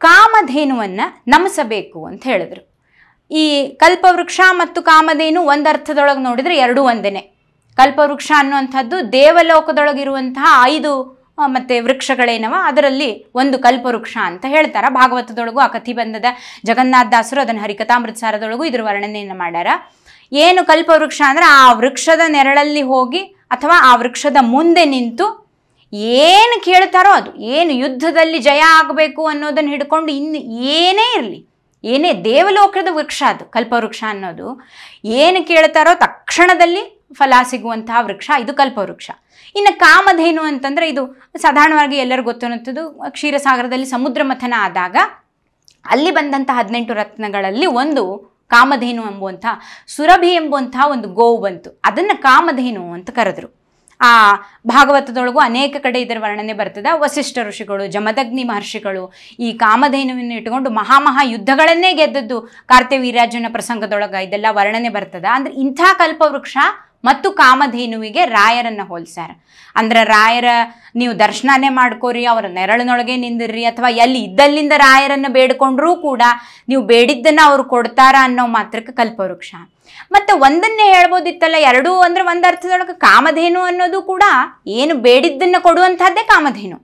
ಕಾಮಧೇನುವನ್ನು ನಮಿಸಬೇಕು ಅಂತ ಹೇಳಿದ್ರು ಈ ಕಲ್ಪವೃಕ್ಷ ಮತ್ತು ಕಾಮಧೇನು ಒಂದು ಅರ್ಥದೊಳಗೆ ನೋಡಿದರೆ ಎರಡೂ ಒಂದೇ ಕಲ್ಪವೃಕ್ಷ ಅನ್ನುವಂಥದ್ದು ದೇವಲೋಕದೊಳಗಿರುವಂತಹ ಐದು ಮತ್ತು ವೃಕ್ಷಗಳೇನವ ಅದರಲ್ಲಿ ಒಂದು ಕಲ್ಪವೃಕ್ಷ ಅಂತ ಹೇಳ್ತಾರೆ ಭಾಗವತದೊಳಗು ಆ ಬಂದದ ಜಗನ್ನಾಥದಾಸರು ಅದನ್ನು ಹರಿಕಥಾಮೃತಸಾರದೊಳಗೂ ಇದ್ರ ವರ್ಣನೆಯನ್ನು ಮಾಡ್ಯಾರ ಏನು ಕಲ್ಪವೃಕ್ಷ ಅಂದ್ರೆ ಆ ವೃಕ್ಷದ ನೆರಳಲ್ಲಿ ಹೋಗಿ ಅಥವಾ ಆ ವೃಕ್ಷದ ಮುಂದೆ ನಿಂತು ಏನು ಕೇಳ್ತಾರೋ ಅದು ಏನು ಯುದ್ಧದಲ್ಲಿ ಜಯ ಆಗಬೇಕು ಅನ್ನೋದನ್ನು ಹಿಡ್ಕೊಂಡು ಇನ್ನು ಏನೇ ಇರಲಿ ಏನೇ ದೇವಲೋಕದ ವೃಕ್ಷ ಅದು ಕಲ್ಪವೃಕ್ಷ ಅನ್ನೋದು ಏನು ಕೇಳ್ತಾರೋ ತಕ್ಷಣದಲ್ಲಿ ಫಲ ಸಿಗುವಂತಹ ವೃಕ್ಷ ಇದು ಕಲ್ಪವೃಕ್ಷ ಇನ್ನು ಕಾಮಧೇನು ಅಂತಂದರೆ ಇದು ಸಾಧಾರಣವಾಗಿ ಎಲ್ಲರಿಗೂ ಗೊತ್ತಿರುವಂಥದ್ದು ಕ್ಷೀರಸಾಗರದಲ್ಲಿ ಸಮುದ್ರ ಮಥನ ಆದಾಗ ಅಲ್ಲಿ ಬಂದಂಥ ಹದಿನೆಂಟು ರತ್ನಗಳಲ್ಲಿ ಒಂದು ಕಾಮಧೇನು ಎಂಬುವಂಥ ಸುರಭಿ ಎಂಬುವಂಥ ಒಂದು ಗೋವು ಬಂತು ಅದನ್ನು ಕಾಮಧೇನು ಅಂತ ಕರೆದರು ಆ ಭಾಗವತದೊಳಗೂ ಅನೇಕ ಕಡೆ ಇದರ ವರ್ಣನೆ ಬರ್ತದೆ ವಸಿಷ್ಠ ಋಷಿಗಳು ಜಮದಗ್ನಿ ಮಹರ್ಷಿಗಳು ಈ ಕಾಮಧೇನುವನ್ನು ಇಟ್ಟುಕೊಂಡು ಮಹಾಮಹಾ ಯುದ್ಧಗಳನ್ನೇ ಗೆದ್ದದ್ದು ಕಾರ್ತ್ಯ ವೀರಾಜನ ಪ್ರಸಂಗದೊಳಗೆ ಇದೆಲ್ಲ ವರ್ಣನೆ ಬರ್ತದೆ ಅಂದರೆ ಇಂಥ ಕಲ್ಪವೃಕ್ಷ ಮತ್ತು ಕಾಮಧೇನುವಿಗೆ ರಾಯರನ್ನು ಹೋಲಿಸ್ಯಾರ ಅಂದ್ರೆ ರಾಯರ ನೀವು ದರ್ಶನನೇ ಮಾಡ್ಕೋರಿ ಅವರ ನೆರಳಿನೊಳಗೆ ನಿಂದಿರ್ರಿ ಅಥವಾ ಎಲ್ಲಿ ಇದ್ದಲ್ಲಿಂದ ರಾಯರನ್ನು ಬೇಡ್ಕೊಂಡ್ರೂ ಕೂಡ ನೀವು ಬೇಡಿದ್ದನ್ನು ಅವರು ಕೊಡ್ತಾರ ಅನ್ನೋ ಮಾತ್ರಕ್ಕೆ ಕಲ್ಪವೃಕ್ಷ ಮತ್ತು ಒಂದನ್ನೇ ಹೇಳ್ಬೋದಿತ್ತಲ್ಲ ಎರಡೂ ಅಂದ್ರೆ ಒಂದು ಅರ್ಥದೊಳಗೆ ಕಾಮಧೇನು ಅನ್ನೋದು ಕೂಡ ಏನು ಬೇಡಿದ್ದನ್ನು ಕೊಡುವಂಥದ್ದೇ ಕಾಮಧೇನು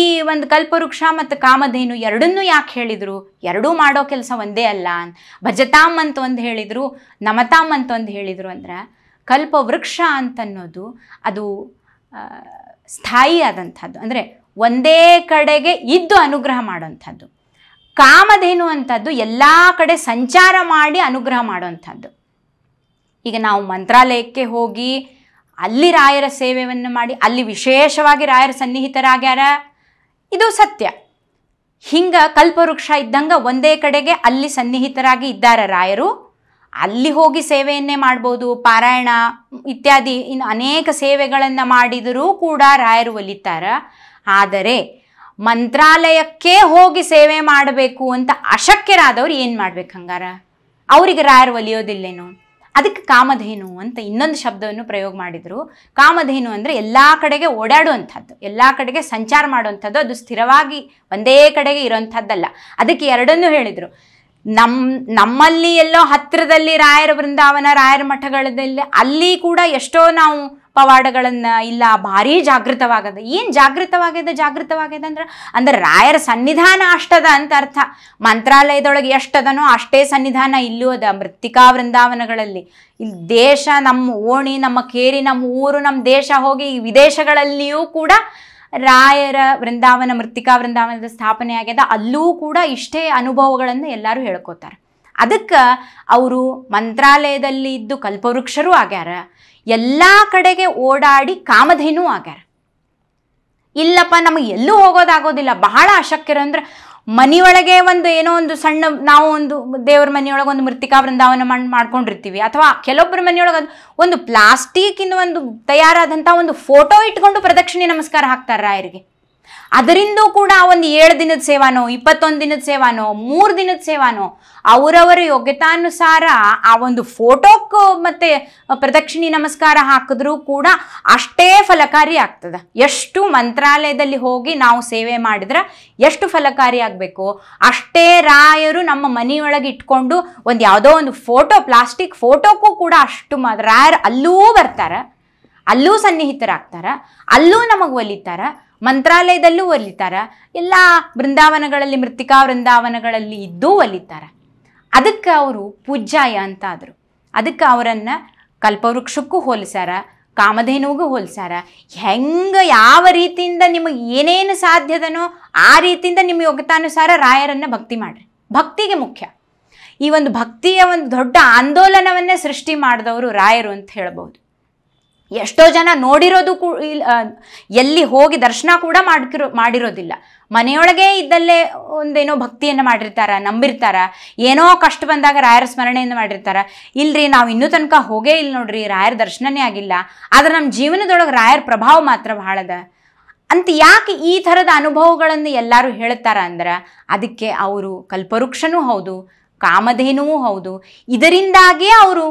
ಈ ಒಂದು ಕಲ್ಪವೃಕ್ಷ ಮತ್ತು ಕಾಮಧೇನು ಎರಡನ್ನೂ ಯಾಕೆ ಹೇಳಿದರು ಎರಡೂ ಮಾಡೋ ಕೆಲಸ ಒಂದೇ ಅಲ್ಲ ಭಜತಾಮ್ ಅಂತ ಒಂದು ಹೇಳಿದರು ನಮತಾಮ್ ಅಂತ ಒಂದು ಹೇಳಿದರು ಅಂದ್ರೆ ಕಲ್ಪವೃಕ್ಷ ಅಂತನ್ನೋದು ಅದು ಸ್ಥಾಯಿ ಆದಂಥದ್ದು ಅಂದರೆ ಒಂದೇ ಕಡೆಗೆ ಇದ್ದು ಅನುಗ್ರಹ ಮಾಡೋವಂಥದ್ದು ಕಾಮಧೇನು ಅಂಥದ್ದು ಎಲ್ಲ ಕಡೆ ಸಂಚಾರ ಮಾಡಿ ಅನುಗ್ರಹ ಮಾಡೋವಂಥದ್ದು ಈಗ ನಾವು ಮಂತ್ರಾಲಯಕ್ಕೆ ಹೋಗಿ ಅಲ್ಲಿ ರಾಯರ ಸೇವೆಯನ್ನು ಮಾಡಿ ಅಲ್ಲಿ ವಿಶೇಷವಾಗಿ ರಾಯರ ಸನ್ನಿಹಿತರಾಗ್ಯಾರ ಇದು ಸತ್ಯ ಹಿಂಗೆ ಕಲ್ಪವೃಕ್ಷ ಇದ್ದಂಗೆ ಒಂದೇ ಕಡೆಗೆ ಅಲ್ಲಿ ಸನ್ನಿಹಿತರಾಗಿ ಇದ್ದಾರೆ ರಾಯರು ಅಲ್ಲಿ ಹೋಗಿ ಸೇವೆಯನ್ನೇ ಮಾಡ್ಬೋದು ಪಾರಾಯಣ ಇತ್ಯಾದಿ ಇನ್ನು ಅನೇಕ ಸೇವೆಗಳನ್ನು ಮಾಡಿದರೂ ಕೂಡ ರಾಯರು ಒಲಿತಾರ ಆದರೆ ಮಂತ್ರಾಲಯಕ್ಕೆ ಹೋಗಿ ಸೇವೆ ಮಾಡಬೇಕು ಅಂತ ಅಶಕ್ಯರಾದವ್ರು ಏನು ಮಾಡ್ಬೇಕು ಹಂಗಾರ ಅವರಿಗೆ ರಾಯರು ಒಲಿಯೋದಿಲ್ಲೇನು ಅದಕ್ಕೆ ಕಾಮಧೇನು ಅಂತ ಇನ್ನೊಂದು ಶಬ್ದವನ್ನು ಪ್ರಯೋಗ ಮಾಡಿದರು ಕಾಮಧೇನು ಅಂದರೆ ಎಲ್ಲ ಕಡೆಗೆ ಓಡಾಡುವಂಥದ್ದು ಎಲ್ಲ ಕಡೆಗೆ ಸಂಚಾರ ಮಾಡುವಂಥದ್ದು ಅದು ಸ್ಥಿರವಾಗಿ ಒಂದೇ ಕಡೆಗೆ ಇರೋವಂಥದ್ದಲ್ಲ ಅದಕ್ಕೆ ಎರಡನ್ನೂ ಹೇಳಿದರು ನಮ್ಮ ನಮ್ಮಲ್ಲಿ ಎಲ್ಲೋ ಹತ್ತಿರದಲ್ಲಿ ರಾಯರ ಬೃಂದಾವನ ರಾಯರ ಮಠಗಳಲ್ಲಿ ಅಲ್ಲಿ ಕೂಡ ಎಷ್ಟೋ ನಾವು ಪವಾಡಗಳನ್ನು ಇಲ್ಲ ಭಾರಿ ಜಾಗೃತವಾಗದ ಏನು ಜಾಗೃತವಾಗ್ಯದ ಜಾಗೃತವಾಗ್ಯದ ಅಂದ್ರೆ ಅಂದ್ರೆ ರಾಯರ ಸನ್ನಿಧಾನ ಅಷ್ಟದ ಅಂತ ಅರ್ಥ ಮಂತ್ರಾಲಯದೊಳಗೆ ಎಷ್ಟದನೋ ಅಷ್ಟೇ ಸನ್ನಿಧಾನ ಇಲ್ಲೂ ಅದ ಮೃತ್ತಿಕಾ ವೃಂದಾವನಗಳಲ್ಲಿ ಇಲ್ಲಿ ದೇಶ ನಮ್ಮ ಓಣಿ ನಮ್ಮ ಕೇರಿ ನಮ್ಮ ಊರು ನಮ್ಮ ದೇಶ ಹೋಗಿ ವಿದೇಶಗಳಲ್ಲಿಯೂ ಕೂಡ ರಾಯರ ವೃಂದಾವನ ಮೃತ್ತಿಕಾ ವೃಂದಾವನದ ಸ್ಥಾಪನೆ ಆಗ್ಯದ ಅಲ್ಲೂ ಕೂಡ ಇಷ್ಟೇ ಅನುಭವಗಳನ್ನು ಎಲ್ಲರೂ ಹೇಳ್ಕೋತಾರೆ ಅದಕ್ಕೆ ಅವರು ಮಂತ್ರಾಲಯದಲ್ಲಿ ಇದ್ದು ಕಲ್ಪವೃಕ್ಷರೂ ಆಗ್ಯಾರ ಎಲ್ಲ ಕಡೆಗೆ ಓಡಾಡಿ ಕಾಮಧೇನೂ ಆಗ್ಯಾರ ಇಲ್ಲಪ್ಪ ನಮಗೆ ಎಲ್ಲೂ ಹೋಗೋದಾಗೋದಿಲ್ಲ ಬಹಳ ಅಶಕ್ಯರು ಅಂದ್ರೆ ಮನೆಯೊಳಗೆ ಒಂದು ಏನೋ ಒಂದು ಸಣ್ಣ ನಾವು ಒಂದು ದೇವ್ರ ಮನೆಯೊಳಗೆ ಒಂದು ಮೃತ್ತಿಕಾ ವೃಂದಾವನ ಮಾಡಿ ಮಾಡ್ಕೊಂಡಿರ್ತೀವಿ ಅಥವಾ ಕೆಲವೊಬ್ಬರ ಮನೆಯೊಳಗೆ ಅದು ಒಂದು ಇಂದ ಒಂದು ತಯಾರಾದಂತಹ ಒಂದು ಫೋಟೋ ಇಟ್ಕೊಂಡು ಪ್ರದಕ್ಷಿಣೆ ನಮಸ್ಕಾರ ಹಾಕ್ತಾರ ರಾಯರಿಗೆ ಅದರಿಂದೂ ಕೂಡ ಒಂದು ಏಳು ದಿನದ ಸೇವಾನೋ ಇಪ್ಪತ್ತೊಂದು ದಿನದ ಸೇವಾನೋ ಮೂರು ದಿನದ ಸೇವಾನೋ ಅವರವರ ಯೋಗ್ಯತಾನುಸಾರ ಆ ಒಂದು ಫೋಟೋಕ್ಕೆ ಮತ್ತೆ ಪ್ರದಕ್ಷಿಣಿ ನಮಸ್ಕಾರ ಹಾಕಿದ್ರೂ ಕೂಡ ಅಷ್ಟೇ ಫಲಕಾರಿ ಆಗ್ತದೆ ಎಷ್ಟು ಮಂತ್ರಾಲಯದಲ್ಲಿ ಹೋಗಿ ನಾವು ಸೇವೆ ಮಾಡಿದ್ರೆ ಎಷ್ಟು ಫಲಕಾರಿ ಆಗಬೇಕು ಅಷ್ಟೇ ರಾಯರು ನಮ್ಮ ಮನೆಯೊಳಗೆ ಇಟ್ಕೊಂಡು ಒಂದು ಯಾವುದೋ ಒಂದು ಫೋಟೋ ಪ್ಲಾಸ್ಟಿಕ್ ಫೋಟೋಕ್ಕೂ ಕೂಡ ಅಷ್ಟು ರಾಯರು ಅಲ್ಲೂ ಬರ್ತಾರೆ ಅಲ್ಲೂ ಸನ್ನಿಹಿತರಾಗ್ತಾರ ಅಲ್ಲೂ ನಮಗೆ ಒಲಿತಾರ ಮಂತ್ರಾಲಯದಲ್ಲೂ ಒಲಿತಾರ ಎಲ್ಲ ಬೃಂದಾವನಗಳಲ್ಲಿ ಮೃತ್ತಿಕಾ ಬೃಂದಾವನಗಳಲ್ಲಿ ಇದ್ದೂ ಒಲಿತಾರ ಅದಕ್ಕೆ ಅವರು ಪೂಜ್ಯಾಯ ಅಂತ ಆದರು ಅದಕ್ಕೆ ಅವರನ್ನು ಕಲ್ಪವೃಕ್ಷಕ್ಕೂ ಹೋಲಿಸ್ಯಾರ ಕಾಮಧೇನುವಿಗೂ ಹೋಲಿಸ್ಯಾರ ಹೆಂಗೆ ಯಾವ ರೀತಿಯಿಂದ ನಿಮಗೆ ಏನೇನು ಸಾಧ್ಯದನೋ ಆ ರೀತಿಯಿಂದ ನಿಮ್ಮ ಯೋಗತಾನುಸಾರ ರಾಯರನ್ನು ಭಕ್ತಿ ಮಾಡಿರಿ ಭಕ್ತಿಗೆ ಮುಖ್ಯ ಈ ಒಂದು ಭಕ್ತಿಯ ಒಂದು ದೊಡ್ಡ ಆಂದೋಲನವನ್ನೇ ಸೃಷ್ಟಿ ಮಾಡಿದವರು ರಾಯರು ಅಂತ ಹೇಳ್ಬೋದು ಎಷ್ಟೋ ಜನ ನೋಡಿರೋದು ಕೂ ಎಲ್ಲಿ ಹೋಗಿ ದರ್ಶನ ಕೂಡ ಮಾಡ್ಕಿರೋ ಮಾಡಿರೋದಿಲ್ಲ ಮನೆಯೊಳಗೆ ಇದ್ದಲ್ಲೇ ಒಂದೇನೋ ಭಕ್ತಿಯನ್ನು ಮಾಡಿರ್ತಾರ ನಂಬಿರ್ತಾರ ಏನೋ ಕಷ್ಟ ಬಂದಾಗ ರಾಯರ ಸ್ಮರಣೆಯನ್ನು ಮಾಡಿರ್ತಾರ ಇಲ್ರಿ ನಾವು ಇನ್ನೂ ತನಕ ಹೋಗೇ ಇಲ್ಲ ನೋಡ್ರಿ ರಾಯರ ದರ್ಶನನೇ ಆಗಿಲ್ಲ ಆದ್ರೆ ನಮ್ಮ ಜೀವನದೊಳಗೆ ರಾಯರ ಪ್ರಭಾವ ಮಾತ್ರ ಬಹಳದ ಅಂತ ಯಾಕೆ ಈ ಥರದ ಅನುಭವಗಳನ್ನು ಎಲ್ಲರೂ ಹೇಳ್ತಾರ ಅಂದ್ರೆ ಅದಕ್ಕೆ ಅವರು ಕಲ್ಪವೃಕ್ಷನೂ ಹೌದು ಕಾಮಧೇನುವೂ ಹೌದು ಇದರಿಂದಾಗಿಯೇ ಅವರು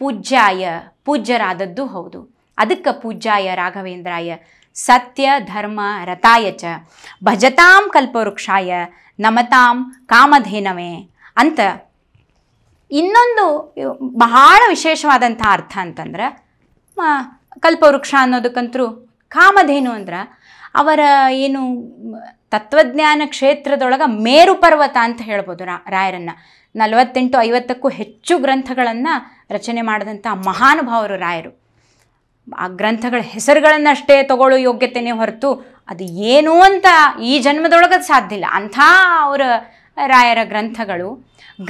ಪೂಜ್ಯಾಯ ಪೂಜ್ಯರಾದದ್ದು ಹೌದು ಅದಕ್ಕೆ ಪೂಜ್ಯಾಯ ರಾಘವೇಂದ್ರಾಯ ಸತ್ಯ ಧರ್ಮ ಚ ಭಜತಾಂ ಕಲ್ಪವೃಕ್ಷಾಯ ನಮತಾಂ ಕಾಮಧೇನವೇ ಅಂತ ಇನ್ನೊಂದು ಬಹಳ ವಿಶೇಷವಾದಂಥ ಅರ್ಥ ಅಂತಂದ್ರೆ ಕಲ್ಪವೃಕ್ಷ ಅನ್ನೋದಕ್ಕಂತರೂ ಕಾಮಧೇನು ಅಂದ್ರೆ ಅವರ ಏನು ತತ್ವಜ್ಞಾನ ಕ್ಷೇತ್ರದೊಳಗೆ ಮೇರು ಪರ್ವತ ಅಂತ ಹೇಳ್ಬೋದು ರಾ ರಾಯರನ್ನು ನಲವತ್ತೆಂಟು ಐವತ್ತಕ್ಕೂ ಹೆಚ್ಚು ಗ್ರಂಥಗಳನ್ನು ರಚನೆ ಮಾಡಿದಂಥ ಮಹಾನುಭಾವರು ರಾಯರು ಆ ಗ್ರಂಥಗಳ ಹೆಸರುಗಳನ್ನಷ್ಟೇ ತಗೊಳ್ಳೋ ಯೋಗ್ಯತೆಯೇ ಹೊರತು ಅದು ಏನು ಅಂತ ಈ ಜನ್ಮದೊಳಗೆ ಸಾಧ್ಯ ಇಲ್ಲ ಅಂಥ ಅವರ ರಾಯರ ಗ್ರಂಥಗಳು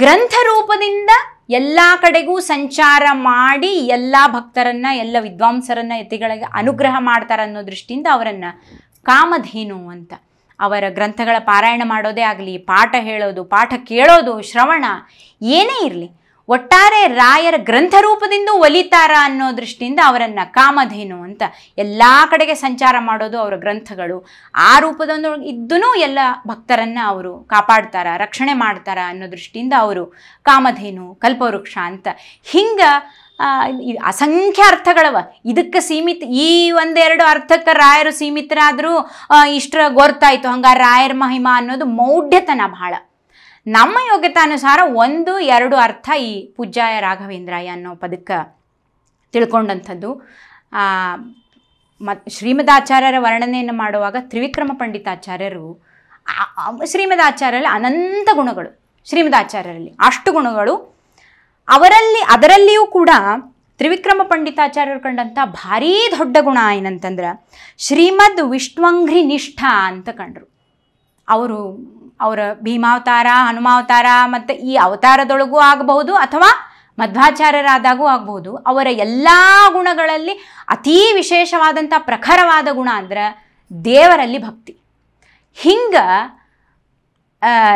ಗ್ರಂಥ ರೂಪದಿಂದ ಎಲ್ಲ ಕಡೆಗೂ ಸಂಚಾರ ಮಾಡಿ ಎಲ್ಲ ಭಕ್ತರನ್ನು ಎಲ್ಲ ವಿದ್ವಾಂಸರನ್ನು ಯತಿಗಳಿಗೆ ಅನುಗ್ರಹ ಮಾಡ್ತಾರೆ ಅನ್ನೋ ದೃಷ್ಟಿಯಿಂದ ಅವರನ್ನು ಕಾಮಧೇನು ಅಂತ ಅವರ ಗ್ರಂಥಗಳ ಪಾರಾಯಣ ಮಾಡೋದೇ ಆಗಲಿ ಪಾಠ ಹೇಳೋದು ಪಾಠ ಕೇಳೋದು ಶ್ರವಣ ಏನೇ ಇರಲಿ ಒಟ್ಟಾರೆ ರಾಯರ ಗ್ರಂಥ ರೂಪದಿಂದ ಒಲಿತಾರ ಅನ್ನೋ ದೃಷ್ಟಿಯಿಂದ ಅವರನ್ನು ಕಾಮಧೇನು ಅಂತ ಎಲ್ಲ ಕಡೆಗೆ ಸಂಚಾರ ಮಾಡೋದು ಅವರ ಗ್ರಂಥಗಳು ಆ ರೂಪದೊಂದು ಇದ್ದು ಎಲ್ಲ ಭಕ್ತರನ್ನು ಅವರು ಕಾಪಾಡ್ತಾರ ರಕ್ಷಣೆ ಮಾಡ್ತಾರ ಅನ್ನೋ ದೃಷ್ಟಿಯಿಂದ ಅವರು ಕಾಮಧೇನು ಕಲ್ಪವೃಕ್ಷ ಅಂತ ಹಿಂಗೆ ಅಸಂಖ್ಯ ಅರ್ಥಗಳವ ಇದಕ್ಕೆ ಸೀಮಿತ ಈ ಒಂದೆರಡು ಅರ್ಥಕ್ಕೆ ರಾಯರು ಸೀಮಿತರಾದರೂ ಇಷ್ಟರ ಗೊರ್ತಾಯಿತು ಹಂಗ ರಾಯರ ಮಹಿಮಾ ಅನ್ನೋದು ಮೌಢ್ಯತನ ಬಹಳ ನಮ್ಮ ಯೋಗ್ಯತಾನುಸಾರ ಒಂದು ಎರಡು ಅರ್ಥ ಈ ಪೂಜ್ಯಾಯ ರಾಘವೇಂದ್ರಾಯ ಅನ್ನೋ ಪದಕ್ಕೆ ತಿಳ್ಕೊಂಡಂಥದ್ದು ಮತ್ತು ಶ್ರೀಮದಾಚಾರ್ಯರ ವರ್ಣನೆಯನ್ನು ಮಾಡುವಾಗ ತ್ರಿವಿಕ್ರಮ ಪಂಡಿತಾಚಾರ್ಯರು ಶ್ರೀಮದಾಚಾರ್ಯರಲ್ಲಿ ಅನಂತ ಗುಣಗಳು ಶ್ರೀಮದಾಚಾರ್ಯರಲ್ಲಿ ಅಷ್ಟು ಗುಣಗಳು ಅವರಲ್ಲಿ ಅದರಲ್ಲಿಯೂ ಕೂಡ ತ್ರಿವಿಕ್ರಮ ಪಂಡಿತಾಚಾರ್ಯರು ಕಂಡಂಥ ಭಾರೀ ದೊಡ್ಡ ಗುಣ ಏನಂತಂದ್ರೆ ಶ್ರೀಮದ್ ವಿಷ್ಣುಂಘ್ರಿ ನಿಷ್ಠ ಅಂತ ಕಂಡರು ಅವರು ಅವರ ಭೀಮಾವತಾರ ಹನುಮಾವತಾರ ಮತ್ತು ಈ ಅವತಾರದೊಳಗೂ ಆಗಬಹುದು ಅಥವಾ ಮಧ್ವಾಚಾರ್ಯರಾದಾಗೂ ಆಗಬಹುದು ಅವರ ಎಲ್ಲ ಗುಣಗಳಲ್ಲಿ ಅತೀ ವಿಶೇಷವಾದಂಥ ಪ್ರಖರವಾದ ಗುಣ ಅಂದ್ರೆ ದೇವರಲ್ಲಿ ಭಕ್ತಿ ಹಿಂಗ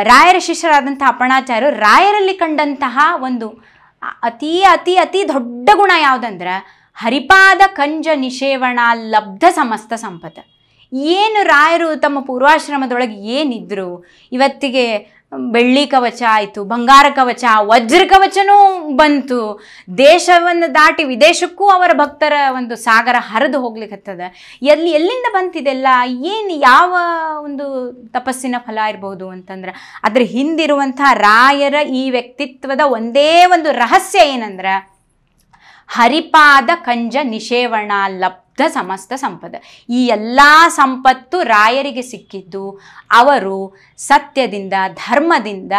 ರಾಯರ ಶಿಷ್ಯರಾದಂಥ ಅಪ್ಪಣಾಚಾರ್ಯರು ರಾಯರಲ್ಲಿ ಕಂಡಂತಹ ಒಂದು ಅತಿ ಅತಿ ಅತಿ ದೊಡ್ಡ ಗುಣ ಯಾವುದಂದ್ರೆ ಹರಿಪಾದ ಕಂಜ ನಿಷೇವಣ ಲಬ್ಧ ಸಮಸ್ತ ಸಂಪತ್ತು ಏನು ರಾಯರು ತಮ್ಮ ಪೂರ್ವಾಶ್ರಮದೊಳಗೆ ಏನಿದ್ರು ಇವತ್ತಿಗೆ ಬೆಳ್ಳಿ ಕವಚ ಆಯಿತು ಬಂಗಾರ ಕವಚ ವಜ್ರ ಕವಚನೂ ಬಂತು ದೇಶವನ್ನು ದಾಟಿ ವಿದೇಶಕ್ಕೂ ಅವರ ಭಕ್ತರ ಒಂದು ಸಾಗರ ಹರಿದು ಹೋಗ್ಲಿಕ್ಕತ್ತದ ಎಲ್ಲಿ ಎಲ್ಲಿಂದ ಬಂತಿದೆಲ್ಲ ಏನು ಯಾವ ಒಂದು ತಪಸ್ಸಿನ ಫಲ ಇರಬಹುದು ಅಂತಂದ್ರೆ ಅದ್ರ ಹಿಂದಿರುವಂಥ ರಾಯರ ಈ ವ್ಯಕ್ತಿತ್ವದ ಒಂದೇ ಒಂದು ರಹಸ್ಯ ಏನಂದ್ರೆ ಹರಿಪಾದ ಕಂಜ ನಿಷೇವಣ ಲಪ್ ಲಬ್ಧ ಸಮಸ್ತ ಸಂಪದ ಈ ಎಲ್ಲ ಸಂಪತ್ತು ರಾಯರಿಗೆ ಸಿಕ್ಕಿದ್ದು ಅವರು ಸತ್ಯದಿಂದ ಧರ್ಮದಿಂದ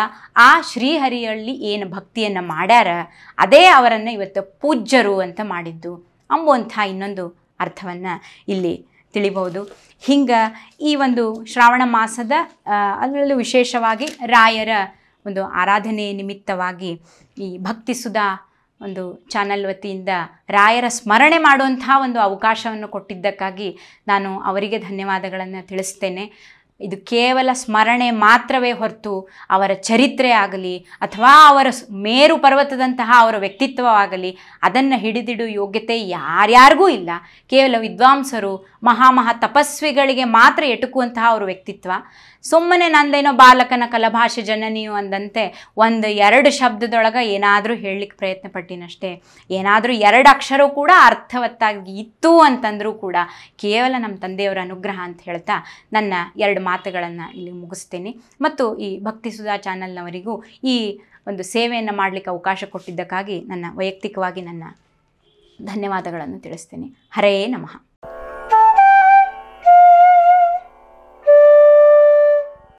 ಆ ಶ್ರೀಹರಿಯಲ್ಲಿ ಏನು ಭಕ್ತಿಯನ್ನು ಮಾಡ್ಯಾರ ಅದೇ ಅವರನ್ನು ಇವತ್ತು ಪೂಜ್ಯರು ಅಂತ ಮಾಡಿದ್ದು ಅಂಬುವಂಥ ಇನ್ನೊಂದು ಅರ್ಥವನ್ನು ಇಲ್ಲಿ ತಿಳಿಬಹುದು ಹಿಂಗೆ ಈ ಒಂದು ಶ್ರಾವಣ ಮಾಸದ ಅದರಲ್ಲೂ ವಿಶೇಷವಾಗಿ ರಾಯರ ಒಂದು ಆರಾಧನೆ ನಿಮಿತ್ತವಾಗಿ ಈ ಭಕ್ತಿಸುಧಾ ಒಂದು ಚಾನಲ್ ವತಿಯಿಂದ ರಾಯರ ಸ್ಮರಣೆ ಮಾಡುವಂತಹ ಒಂದು ಅವಕಾಶವನ್ನು ಕೊಟ್ಟಿದ್ದಕ್ಕಾಗಿ ನಾನು ಅವರಿಗೆ ಧನ್ಯವಾದಗಳನ್ನು ತಿಳಿಸ್ತೇನೆ ಇದು ಕೇವಲ ಸ್ಮರಣೆ ಮಾತ್ರವೇ ಹೊರತು ಅವರ ಚರಿತ್ರೆ ಆಗಲಿ ಅಥವಾ ಅವರ ಮೇರು ಪರ್ವತದಂತಹ ಅವರ ವ್ಯಕ್ತಿತ್ವವಾಗಲಿ ಅದನ್ನು ಹಿಡಿದಿಡು ಯೋಗ್ಯತೆ ಯಾರ್ಯಾರಿಗೂ ಇಲ್ಲ ಕೇವಲ ವಿದ್ವಾಂಸರು ಮಹಾ ಮಹಾ ತಪಸ್ವಿಗಳಿಗೆ ಮಾತ್ರ ಎಟುಕುವಂತಹ ಅವರ ವ್ಯಕ್ತಿತ್ವ ಸುಮ್ಮನೆ ನಂದೇನೋ ಬಾಲಕನ ಕಲಭಾಷೆ ಜನನಿಯು ಅಂದಂತೆ ಒಂದು ಎರಡು ಶಬ್ದದೊಳಗೆ ಏನಾದರೂ ಹೇಳಲಿಕ್ಕೆ ಪ್ರಯತ್ನ ಪಟ್ಟಿನಷ್ಟೇ ಏನಾದರೂ ಎರಡು ಅಕ್ಷರವೂ ಕೂಡ ಅರ್ಥವತ್ತಾಗಿ ಇತ್ತು ಅಂತಂದರೂ ಕೂಡ ಕೇವಲ ನಮ್ಮ ತಂದೆಯವರ ಅನುಗ್ರಹ ಅಂತ ಹೇಳ್ತಾ ನನ್ನ ಎರಡು ಮಾತುಗಳನ್ನು ಇಲ್ಲಿ ಮುಗಿಸ್ತೇನೆ ಮತ್ತು ಈ ಭಕ್ತಿ ಸುಧಾ ಚಾನಲ್ನವರಿಗೂ ಈ ಒಂದು ಸೇವೆಯನ್ನು ಮಾಡಲಿಕ್ಕೆ ಅವಕಾಶ ಕೊಟ್ಟಿದ್ದಕ್ಕಾಗಿ ನನ್ನ ವೈಯಕ್ತಿಕವಾಗಿ ನನ್ನ ಧನ್ಯವಾದಗಳನ್ನು ತಿಳಿಸ್ತೇನೆ ಹರೇ ನಮಃ